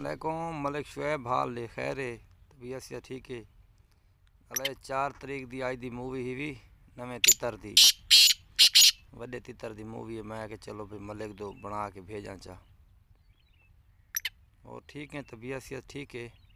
असलकुम मलिक शुएब हाल ने खैर है तबीयत से ठीक है अल चार तरीक की अज दी मूवी ही भी नवे तितर दी वे तितर की मूवी है मैं चलो भाई मलिक दो बना के भेजा चाह और ठीक है तबीयत से ठीक है